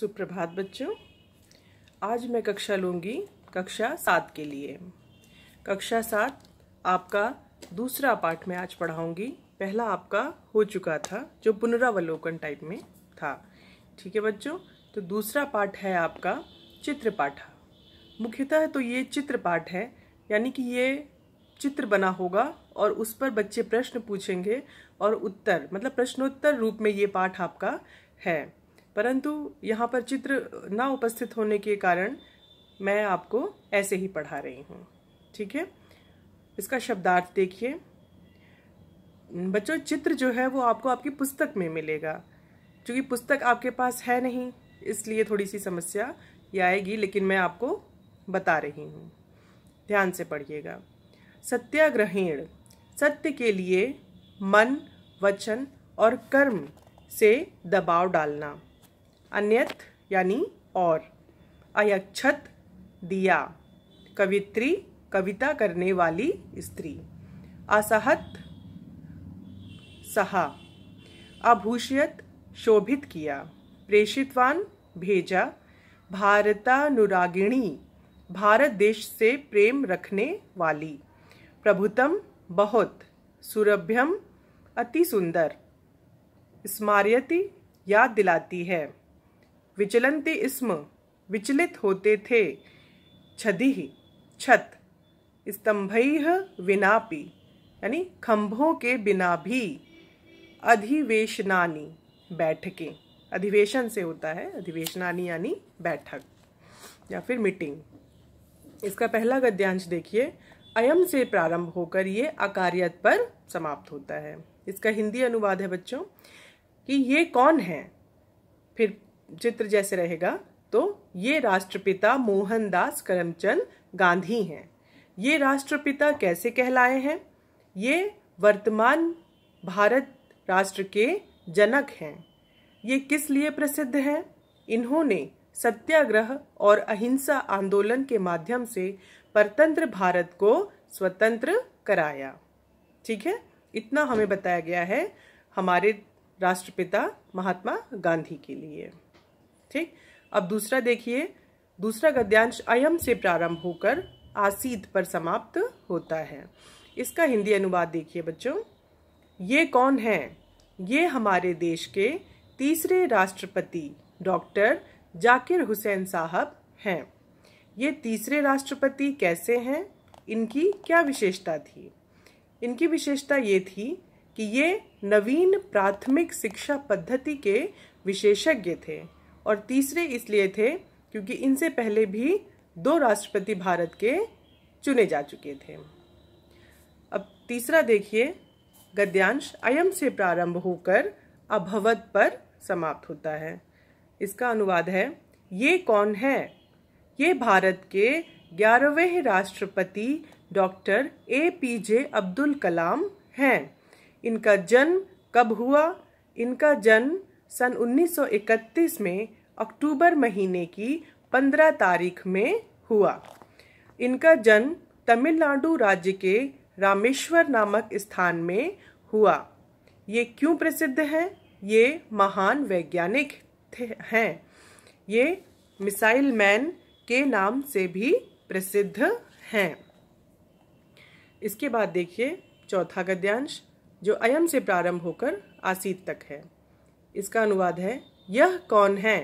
सुप्रभात बच्चों आज मैं कक्षा लूँगी कक्षा सात के लिए कक्षा सात आपका दूसरा पाठ मैं आज पढ़ाऊँगी पहला आपका हो चुका था जो पुनरावलोकन टाइप में था ठीक है बच्चों तो दूसरा पाठ है आपका चित्र पाठ मुख्यतः तो ये चित्र पाठ है यानी कि ये चित्र बना होगा और उस पर बच्चे प्रश्न पूछेंगे और उत्तर मतलब प्रश्नोत्तर रूप में ये पाठ आपका है परंतु यहाँ पर चित्र ना उपस्थित होने के कारण मैं आपको ऐसे ही पढ़ा रही हूँ ठीक है इसका शब्दार्थ देखिए बच्चों चित्र जो है वो आपको आपकी पुस्तक में मिलेगा क्योंकि पुस्तक आपके पास है नहीं इसलिए थोड़ी सी समस्या ये आएगी लेकिन मैं आपको बता रही हूँ ध्यान से पढ़िएगा सत्याग्रहण सत्य के लिए मन वचन और कर्म से दबाव डालना अन्यत यानी और अयक्षत दिया कवित्री कविता करने वाली स्त्री असहत सहा अभूषियत शोभित किया प्रेषितवान भेजा भारतानुरागिणी भारत देश से प्रेम रखने वाली प्रभुतम बहुत सुरभ्यम अति सुंदर स्मारियती याद दिलाती है विचलनते इसम विचलित होते थे छदि छत स्तंभई विनापि यानी खंभों के बिना भी अधिवेशनानी बैठकें अधिवेशन से होता है अधिवेशनानी यानी बैठक या फिर मीटिंग इसका पहला गद्यांश देखिए अयम से प्रारंभ होकर ये अकार्यत पर समाप्त होता है इसका हिंदी अनुवाद है बच्चों कि ये कौन है फिर चित्र जैसे रहेगा तो ये राष्ट्रपिता मोहनदास करमचंद गांधी हैं ये राष्ट्रपिता कैसे कहलाए हैं ये वर्तमान भारत राष्ट्र के जनक हैं ये किस लिए प्रसिद्ध हैं इन्होंने सत्याग्रह और अहिंसा आंदोलन के माध्यम से परतंत्र भारत को स्वतंत्र कराया ठीक है इतना हमें बताया गया है हमारे राष्ट्रपिता महात्मा गांधी के लिए ठीक अब दूसरा देखिए दूसरा गद्यांश अयम से प्रारंभ होकर आसीत पर समाप्त होता है इसका हिंदी अनुवाद देखिए बच्चों ये कौन है ये हमारे देश के तीसरे राष्ट्रपति डॉक्टर जाकिर हुसैन साहब हैं ये तीसरे राष्ट्रपति कैसे हैं इनकी क्या विशेषता थी इनकी विशेषता ये थी कि ये नवीन प्राथमिक शिक्षा पद्धति के विशेषज्ञ थे और तीसरे इसलिए थे क्योंकि इनसे पहले भी दो राष्ट्रपति भारत के चुने जा चुके थे अब तीसरा देखिए गद्यांश अयम से प्रारंभ होकर अभवत पर समाप्त होता है इसका अनुवाद है ये कौन है ये भारत के ग्यारहवें राष्ट्रपति doctor A P J Abdul Kalam हैं इनका जन्म कब हुआ इनका जन्म सन 1931 में अक्टूबर महीने की 15 तारीख में हुआ इनका जन्म तमिलनाडु राज्य के रामेश्वर नामक स्थान में हुआ ये क्यों प्रसिद्ध हैं ये महान वैज्ञानिक हैं ये मिसाइल मैन के नाम से भी प्रसिद्ध हैं इसके बाद देखिए चौथा गद्यांश जो अयम से प्रारंभ होकर आसीत तक है इसका अनुवाद है यह कौन है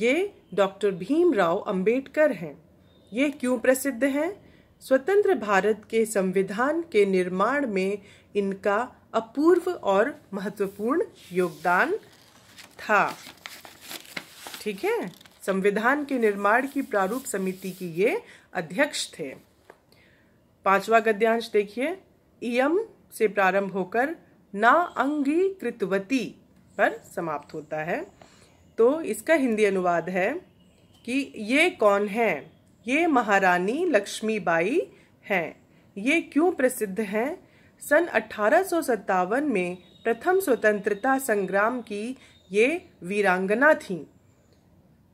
ये डॉक्टर भीमराव अंबेडकर हैं ये क्यों प्रसिद्ध हैं स्वतंत्र भारत के संविधान के निर्माण में इनका अपूर्व और महत्वपूर्ण योगदान था ठीक है संविधान के निर्माण की प्रारूप समिति की ये अध्यक्ष थे पांचवा गद्यांश देखिए इयम से प्रारंभ होकर ना अंगीकृतवती पर समाप्त होता है तो इसका हिंदी अनुवाद है कि ये कौन है ये महारानी लक्ष्मीबाई हैं ये क्यों प्रसिद्ध हैं सन अठारह में प्रथम स्वतंत्रता संग्राम की ये वीरांगना थीं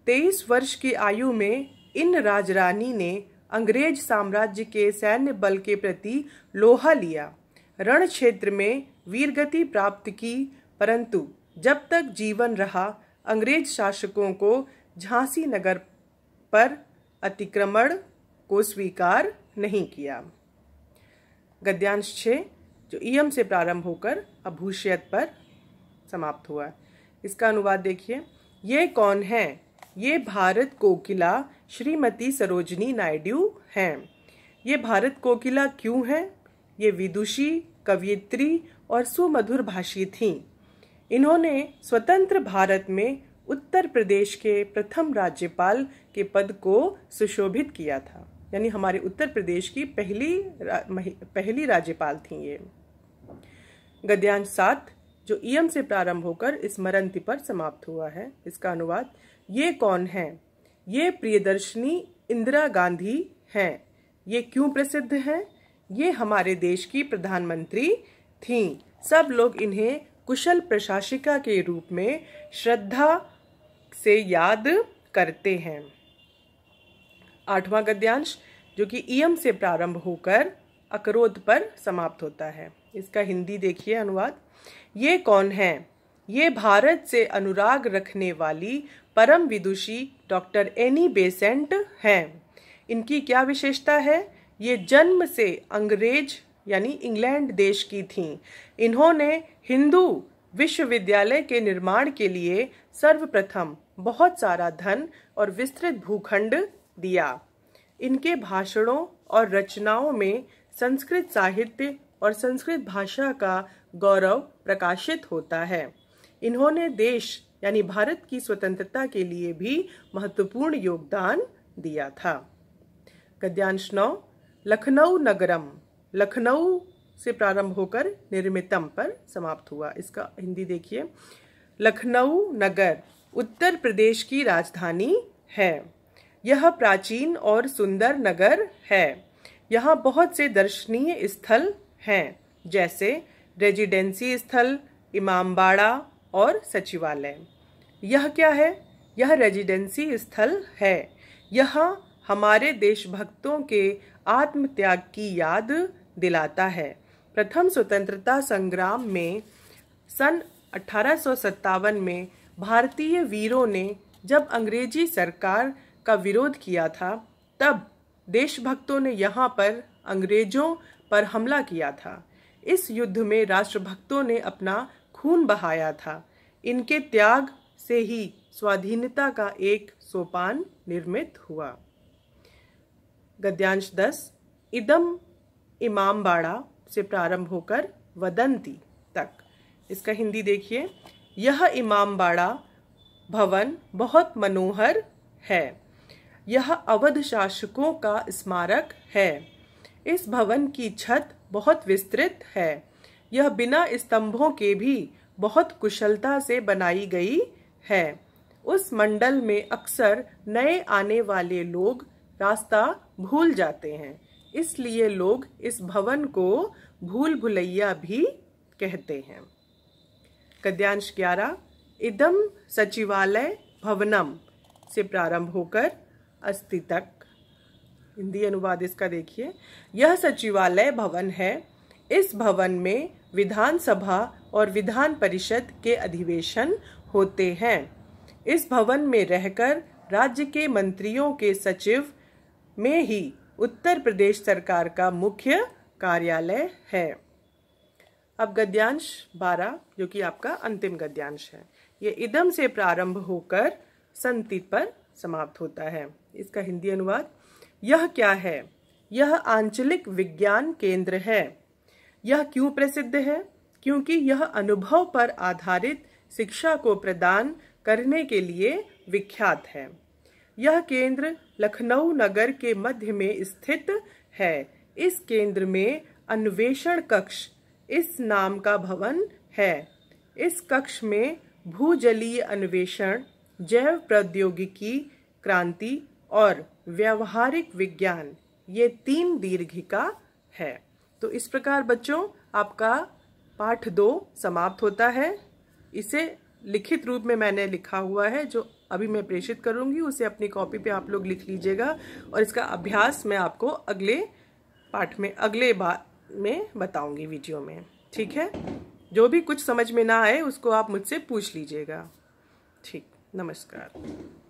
तेईस वर्ष की आयु में इन राजरानी ने अंग्रेज साम्राज्य के सैन्य बल के प्रति लोहा लिया रण क्षेत्र में वीरगति प्राप्त की परंतु जब तक जीवन रहा अंग्रेज शासकों को झांसी नगर पर अतिक्रमण को स्वीकार नहीं किया गद्यांश छः जो ईयम से प्रारंभ होकर अभूष्यत पर समाप्त हुआ इसका अनुवाद देखिए ये कौन है ये भारत कोकिला श्रीमती सरोजनी नायडू हैं ये भारत कोकिला क्यों हैं ये विदुषी कवयित्री और सुमधुर भाषी थीं इन्होंने स्वतंत्र भारत में उत्तर प्रदेश के प्रथम राज्यपाल के पद को सुशोभित किया था यानी हमारे उत्तर प्रदेश की पहली रा, पहली राज्यपाल थी ये गद्यांश सात जो ईएम से प्रारंभ होकर इस मरंति पर समाप्त हुआ है इसका अनुवाद ये कौन है ये प्रियदर्शनी इंदिरा गांधी हैं ये क्यों प्रसिद्ध हैं ये हमारे देश की प्रधानमंत्री थीं सब लोग इन्हें कुशल प्रशासिका के रूप में श्रद्धा से याद करते हैं आठवां गद्यांश जो कि इम से प्रारंभ होकर अक्रोध पर समाप्त होता है इसका हिंदी देखिए अनुवाद ये कौन है ये भारत से अनुराग रखने वाली परम विदुषी डॉक्टर एनी बेसेंट हैं इनकी क्या विशेषता है ये जन्म से अंग्रेज यानी इंग्लैंड देश की थीं इन्होंने हिंदू विश्वविद्यालय के निर्माण के लिए सर्वप्रथम बहुत सारा धन और विस्तृत भूखंड दिया इनके भाषणों और रचनाओं में संस्कृत साहित्य और संस्कृत भाषा का गौरव प्रकाशित होता है इन्होंने देश यानी भारत की स्वतंत्रता के लिए भी महत्वपूर्ण योगदान दिया था गद्यांश नौ लखनऊ नगरम लखनऊ से प्रारंभ होकर निर्मितम पर समाप्त हुआ इसका हिंदी देखिए लखनऊ नगर उत्तर प्रदेश की राजधानी है यह प्राचीन और सुंदर नगर है यहाँ बहुत से दर्शनीय स्थल हैं जैसे रेजिडेंसी स्थल इमामबाड़ा और सचिवालय यह क्या है यह रेजिडेंसी स्थल है यह हमारे देशभक्तों के आत्मत्याग की याद दिलाता है प्रथम स्वतंत्रता संग्राम में सन अठारह में भारतीय वीरों ने जब अंग्रेजी सरकार का विरोध किया था तब देशभक्तों ने यहाँ पर अंग्रेजों पर हमला किया था इस युद्ध में राष्ट्रभक्तों ने अपना खून बहाया था इनके त्याग से ही स्वाधीनता का एक सोपान निर्मित हुआ गद्यांश दस इदम इमामबाड़ा से प्रारंभ होकर वदंती तक इसका हिंदी देखिए यह इमामबाड़ा भवन बहुत मनोहर है यह अवध शासकों का स्मारक है इस भवन की छत बहुत विस्तृत है यह बिना स्तंभों के भी बहुत कुशलता से बनाई गई है उस मंडल में अक्सर नए आने वाले लोग रास्ता भूल जाते हैं इसलिए लोग इस भवन को भूल भुलैया भी कहते हैं गद्यांश ग्यारह इदम सचिवालय भवनम से प्रारंभ होकर अस्थि तक हिंदी अनुवाद इसका देखिए यह सचिवालय भवन है इस भवन में विधानसभा और विधान परिषद के अधिवेशन होते हैं इस भवन में रहकर राज्य के मंत्रियों के सचिव में ही उत्तर प्रदेश सरकार का मुख्य कार्यालय है अब गद्यांश बारह जो कि आपका अंतिम गद्यांश है ये इदम से प्रारंभ होकर संति पर समाप्त होता है इसका हिंदी अनुवाद यह क्या है यह आंचलिक विज्ञान केंद्र है यह क्यों प्रसिद्ध है क्योंकि यह अनुभव पर आधारित शिक्षा को प्रदान करने के लिए विख्यात है यह केंद्र लखनऊ नगर के मध्य में स्थित है इस केंद्र में अन्वेषण कक्ष इस नाम का भवन है इस कक्ष में भूजलीय अन्वेषण जैव प्रौद्योगिकी क्रांति और व्यवहारिक विज्ञान ये तीन दीर्घिका है तो इस प्रकार बच्चों आपका पाठ दो समाप्त होता है इसे लिखित रूप में मैंने लिखा हुआ है जो अभी मैं प्रेषित करूँगी उसे अपनी कॉपी पे आप लोग लिख लीजिएगा और इसका अभ्यास मैं आपको अगले पाठ में अगले बार में बताऊँगी वीडियो में ठीक है जो भी कुछ समझ में ना आए उसको आप मुझसे पूछ लीजिएगा ठीक नमस्कार